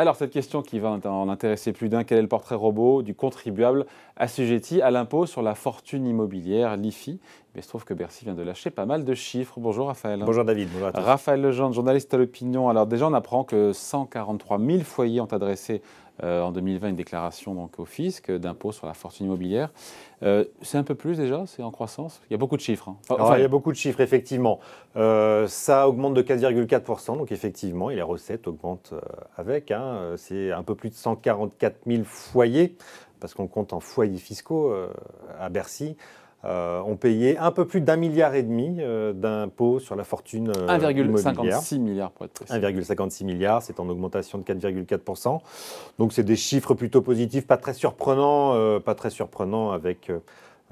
Alors cette question qui va en intéresser plus d'un, quel est le portrait robot du contribuable assujetti à l'impôt sur la fortune immobilière, l'IFI mais il se trouve que Bercy vient de lâcher pas mal de chiffres. Bonjour Raphaël. Bonjour David. Bonjour à tous. Raphaël Legendre, journaliste à l'opinion. Alors déjà, on apprend que 143 000 foyers ont adressé euh, en 2020 une déclaration donc, au fisc euh, d'impôt sur la fortune immobilière. Euh, c'est un peu plus déjà, c'est en croissance. Il y a beaucoup de chiffres. Hein. Enfin, il y a beaucoup de chiffres, effectivement. ça augmente de 4,4%, donc effectivement, et les recettes augmentent avec. Hein. C'est un peu plus de 144 000 foyers, parce qu'on compte en foyers fiscaux à Bercy. Euh, ont payé un peu plus d'un milliard et demi euh, d'impôts sur la fortune euh, 1,56 milliard pour être précis. 1,56 milliard, c'est en augmentation de 4,4%. Donc c'est des chiffres plutôt positifs, pas très surprenants, euh, pas très surprenants avec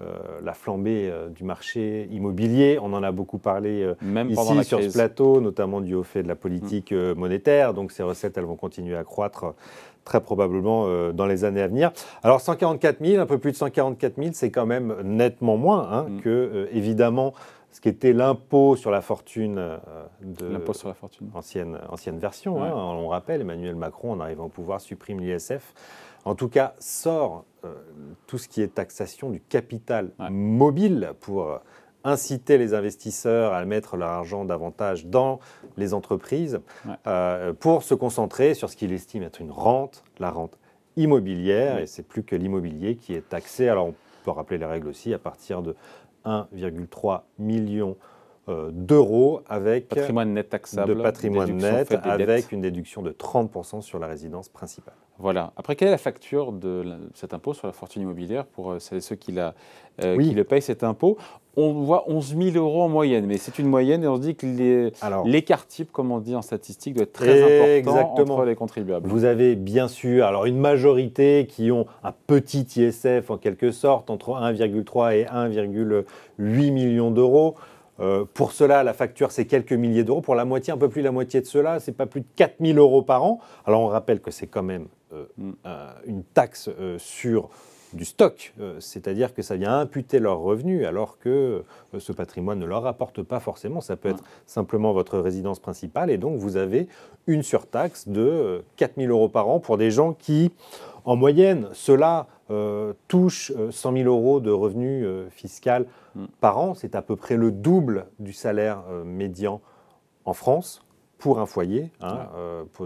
euh, la flambée euh, du marché immobilier. On en a beaucoup parlé euh, Même ici sur ce plateau, notamment du au fait de la politique mm. monétaire. Donc ces recettes, elles vont continuer à croître très probablement dans les années à venir. Alors 144 000, un peu plus de 144 000, c'est quand même nettement moins hein, mm. que, évidemment, ce qui était l'impôt sur la fortune de l'impôt sur la ancienne version. Hein. On on rappelle, Emmanuel Macron, en arrivant au pouvoir, supprime l'ISF en tout cas, sort euh, tout ce qui est taxation du capital mobile pour euh, inciter les investisseurs à mettre leur argent davantage dans les entreprises euh, pour se concentrer sur ce qu'il estime être une rente, la rente immobilière, Et et c'est plus que l'immobilier qui est taxé. Alors on peut rappeler les règles aussi, à partir de 1,3 million euh, d'euros avec patrimoine net taxable, de patrimoine net avec une déduction de 30% sur la résidence principale. Voilà. Après, quelle est la facture de cet impôt sur la fortune immobilière pour euh, celles ceux qui, la, euh, qui le payent cet impôt On voit 11 000 euros en moyenne, mais c'est une moyenne et on se dit que l'écart type, comme on dit en statistique, doit être très important entre les contribuables. Vous avez bien sûr alors une majorité qui ont un petit ISF en quelque sorte, entre 1,3 et 1,8 million d'euros. Euh, pour cela, la facture, c'est quelques milliers d'euros. Pour la moitié, un peu plus la moitié de cela, c'est pas plus de 4000 euros par an. Alors on rappelle que c'est quand même euh, mm. une taxe euh, sur du stock, c'est-à-dire que ça vient imputer leur revenu alors que ce patrimoine ne leur rapporte pas forcément. Ça peut mm. être simplement votre résidence principale et donc vous avez une surtaxe de 4000 euros par an pour des gens qui en moyenne, cela euh, touche 100 euh, 000 euros de revenus fiscaux euh, fiscal mm. par an. C'est à peu près le double du salaire médian en France pour un foyer. Hein,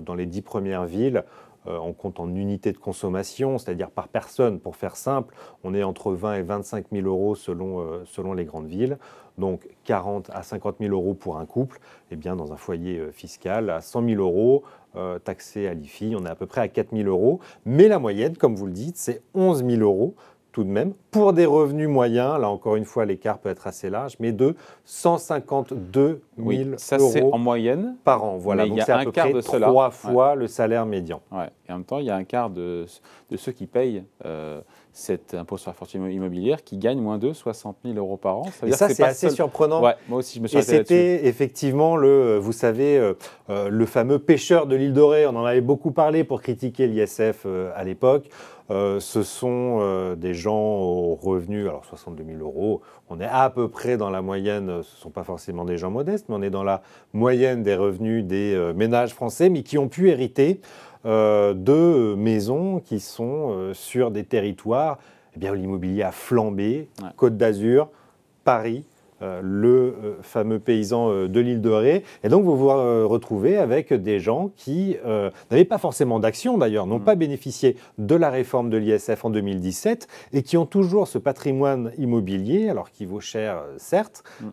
dans les dix premières villes, on compte en unité de consommation, c'est-à-dire par personne, pour faire simple. On est entre 20 et 25 000 euros selon les grandes villes donc 40 à 50 000 euros pour un couple, eh bien dans un foyer euh, fiscal à 100 000 euros euh, taxés à l'IFI, on est à peu près à 4 000 euros. Mais la moyenne, comme vous le dites, c'est 11 000 euros tout de même pour des revenus moyens, là encore une fois l'écart peut être assez large, mais de 152 000 ça euros en moyenne par an. Voilà, donc c'est à un peu près de trois fois le salaire médian. Et en même temps, il y a un quart de, ceux qui payent euh, cet impôt sur la fortune immobilière qui gagnent moins de 60 000 euros par an. Ça et ça, c'est assez surprenant. moi aussi, je me suis Et c'était effectivement le, euh, vous savez, euh, le fameux pêcheur de l'île dorée. On en avait beaucoup parlé pour critiquer l'ISF à l'époque. ce sont des gens revenus, alors 62 000 euros, on est à peu près dans la moyenne, ce ne sont pas forcément des gens modestes, mais on est dans la moyenne des revenus des euh, ménages français, mais qui ont pu hériter euh, de maisons qui sont euh, sur des territoires eh bien, où l'immobilier a flambé, Côte d'Azur, Paris, euh, le euh, fameux paysan euh, de l'île de Ré. Et donc vous vous retrouvez avec des gens qui n'avaient pas forcément d'action d'ailleurs, n'ont mm. pas bénéficié de la réforme de l'ISF en 2017 et qui ont toujours ce patrimoine immobilier, alors qui vaut cher certes, mm.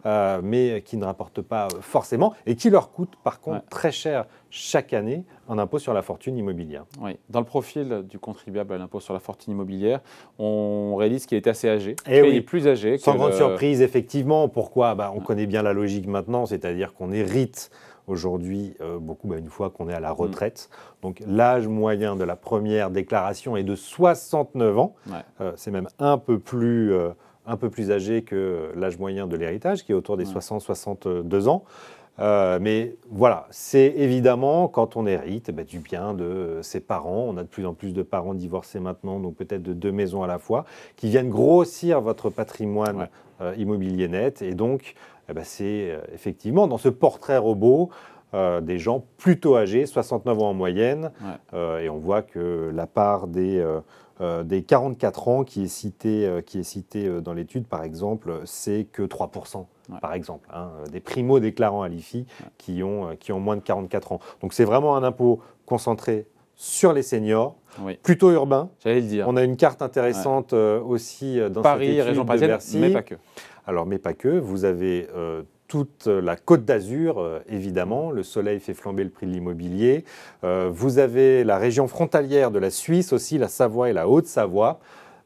mais qui ne rapporte pas forcément et qui leur coûte par contre très cher chaque année un impôt sur la fortune immobilière. Oui. Dans le profil du contribuable à l'impôt sur la fortune immobilière, on réalise qu'il est assez âgé. Et eh Il est plus âgé. Sans grande surprise, effectivement. Pourquoi bah, On connaît bien la logique maintenant, c'est-à-dire qu'on hérite aujourd'hui euh, beaucoup bah, une fois qu'on est à la mm. retraite. Donc l'âge moyen de la première déclaration est de 69 ans. Euh, c'est même un peu plus... Euh, un peu plus âgé que l'âge moyen de l'héritage, qui est autour des 60-62 ans. Euh, mais voilà, c'est évidemment quand on hérite eh ben, du bien de ses parents. On a de plus en plus de parents divorcés maintenant, donc peut-être de deux maisons à la fois, qui viennent grossir votre patrimoine euh, immobilier net. Et donc, eh ben, c'est euh, effectivement dans ce portrait robot. des gens plutôt âgés, 69 ans en moyenne, et on voit que la part des euh, des 44 ans qui est cité, euh, qui est cité euh, dans l'étude, par exemple, c'est que 3%. par exemple, hein, des primo-déclarants à l'IFI qui, ont, qui ont moins de 44 ans. Donc c'est vraiment un impôt concentré sur les seniors, plutôt urbain. J'allais le dire. On a une carte intéressante aussi dans Paris, cette étude région parisienne, mais pas que. Alors, mais pas que. Vous avez toute la Côte d'Azur, euh, évidemment. Le soleil fait flamber le prix de l'immobilier. Euh, vous avez la région frontalière de la Suisse aussi, la Savoie et la Haute-Savoie.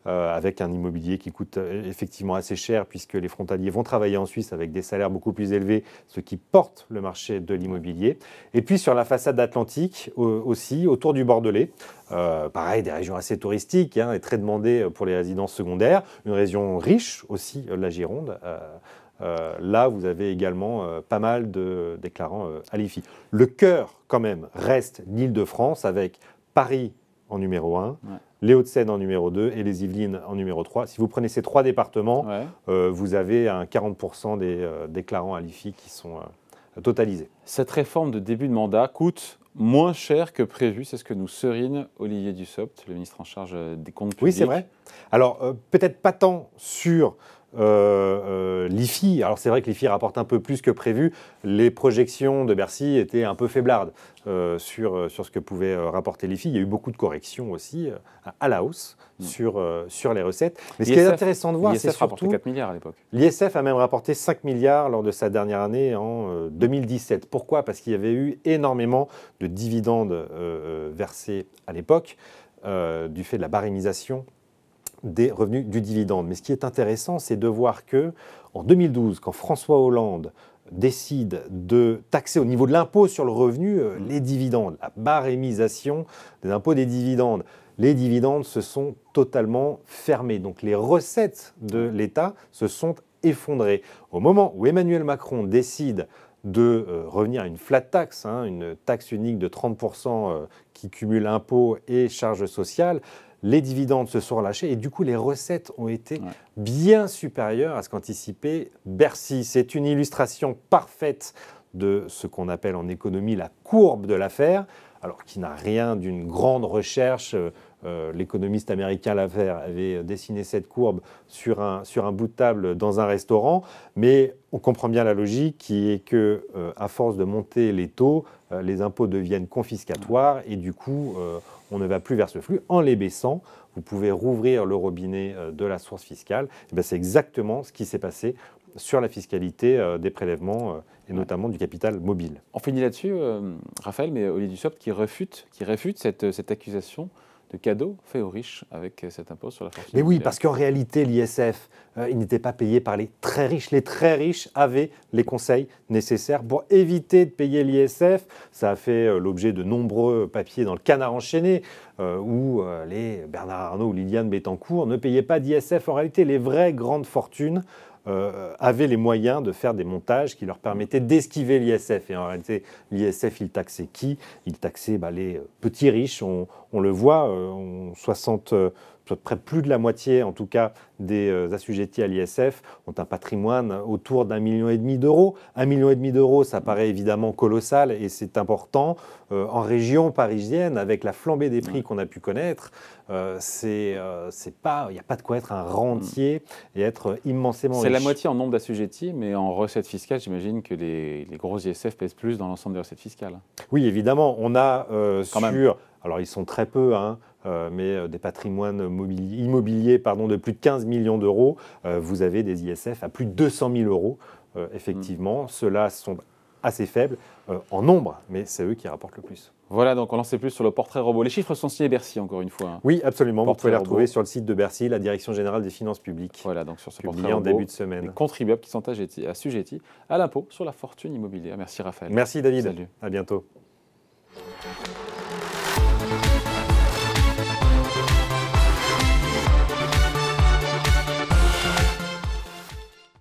Euh, avec un immobilier qui coûte effectivement assez cher puisque les frontaliers vont travailler en Suisse avec des salaires beaucoup plus élevés, ce qui porte le marché de l'immobilier. Et puis sur la façade atlantique aussi, autour du Bordelais, pareil, des régions assez touristiques hein, et très demandées pour les résidences secondaires, une région riche aussi, la Gironde. Euh, là, vous avez également euh, pas mal de déclarants euh, Le cœur, quand même, reste l'Île-de-France avec Paris en numéro 1, les Hauts-de-Seine en numéro 2 et les Yvelines en numéro 3. Si vous prenez ces trois départements, euh, vous avez un 40% des déclarants à qui sont totalisés. Cette réforme de début de mandat coûte moins cher que prévu. C'est ce que nous serine Olivier Dussopt, le ministre en charge des comptes publics. Oui, c'est vrai. Alors, peut-être pas tant sur euh, euh, l'IFI. Alors c'est vrai que l'IFI rapporte un peu plus que prévu. Les projections de Bercy étaient un peu faiblardes euh, sur, sur ce que pouvait rapporter l'IFI. Il y a eu beaucoup de corrections aussi à la hausse mm. sur, sur les recettes. Mais ce qui est intéressant de voir, c'est surtout... milliards l'époque. L'ISF a même rapporté 5 milliards lors de sa dernière année en 2017. Pourquoi Parce qu'il y avait eu énormément de dividendes versés à l'époque. du fait de la barémisation des revenus du dividende. Mais ce qui est intéressant, c'est de voir que en 2012, quand François Hollande décide de taxer au niveau de l'impôt sur le revenu euh, mmh. les dividendes, la barémisation des impôts des dividendes, les dividendes se sont totalement fermés. Donc les recettes de mmh. l'État se sont effondrées. Au moment où Emmanuel Macron décide de euh, revenir à une flat tax, hein, une taxe unique de 30% euh, qui cumule impôts et charges sociales, les dividendes se sont relâchés et du coup les recettes ont été bien supérieures à ce qu'anticipait Bercy. C'est une illustration parfaite de ce qu'on appelle en économie la courbe de l'affaire alors qui n'a rien d'une grande recherche. Euh, euh, l'économiste américain Lafer avait dessiné cette courbe sur un, sur un bout de table dans un restaurant, mais on comprend bien la logique qui est que, euh, à force de monter les taux, les impôts deviennent confiscatoires et du coup, on ne va plus vers ce flux. En les baissant, vous pouvez rouvrir le robinet de la source fiscale. Ben, c'est exactement ce qui s'est passé sur la fiscalité euh, des prélèvements euh, et notamment du capital mobile. On finit là-dessus, euh, Raphaël, mais Olivier Dussopt qui qui réfute cette, accusation de cadeau fait aux riches avec cet impôt sur la fortune. Mais oui, parce qu'en réalité, l'ISF, il n'était pas payé par les très riches. Les très riches avaient les conseils nécessaires pour éviter de payer l'ISF. Ça a fait l'objet de nombreux papiers dans le canard enchaîné, où les Bernard Arnault ou Liliane Bettencourt ne payaient pas d'ISF. En réalité, les vraies grandes fortunes euh, avaient les moyens de faire des montages qui leur permettaient d'esquiver l'ISF. Et en réalité, l'ISF, il taxait qui Il taxait bah, les petits riches. On, on le voit, 60 euh, euh, près plus de la moitié, en tout cas, des euh, assujettis à l'ISF ont un patrimoine autour d'un million et demi d'euros. Un million et demi d'euros, ça paraît évidemment colossal et c'est important. en région parisienne, avec la flambée des prix qu'on a pu connaître, c'est, pas, il n'y a pas de quoi être un rentier mm. et être immensément C'est la moitié en nombre d'assujettis, mais en recettes fiscales, j'imagine que les, gros ISF pèsent plus dans l'ensemble des recettes fiscales. Oui, évidemment, on a sur alors ils sont très peu, hein, euh, mais euh, des patrimoines immobiliers pardon, de plus de 15 millions d'euros, euh, vous avez des ISF à plus de 200 000 euros, effectivement. Mm. Ceux-là sont assez faibles en nombre, mais c'est eux qui rapportent le plus. Voilà, donc on en sait plus sur le portrait robot. Les chiffres sont signés Bercy, encore une fois. Hein. Oui, absolument. vous pouvez les retrouver sur le site de Bercy, la Direction Générale des Finances Publiques. Voilà, donc sur ce portrait en robot, début de semaine. Les contribuables qui sont assujettis à l'impôt sur la fortune immobilière. Merci Raphaël. Merci David. Salut. À bientôt.